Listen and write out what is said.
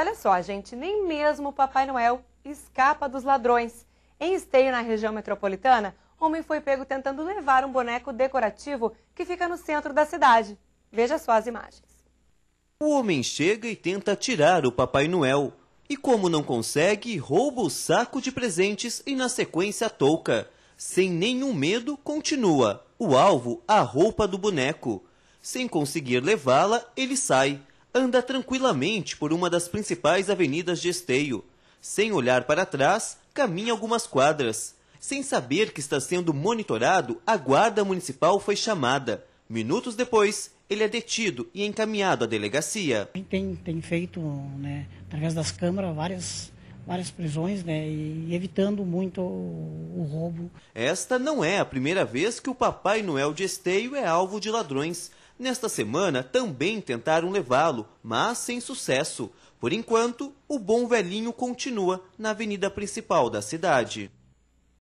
olha só, gente, nem mesmo o Papai Noel escapa dos ladrões. Em Esteio, na região metropolitana, homem foi pego tentando levar um boneco decorativo que fica no centro da cidade. Veja só as imagens. O homem chega e tenta tirar o Papai Noel. E como não consegue, rouba o saco de presentes e na sequência touca. Sem nenhum medo, continua. O alvo, a roupa do boneco. Sem conseguir levá-la, ele sai anda tranquilamente por uma das principais avenidas de Esteio. Sem olhar para trás, caminha algumas quadras. Sem saber que está sendo monitorado, a guarda municipal foi chamada. Minutos depois, ele é detido e encaminhado à delegacia. Tem, tem feito, né, através das câmaras, várias, várias prisões né, e evitando muito o, o roubo. Esta não é a primeira vez que o Papai Noel de Esteio é alvo de ladrões. Nesta semana também tentaram levá-lo, mas sem sucesso. Por enquanto, o bom velhinho continua na avenida principal da cidade.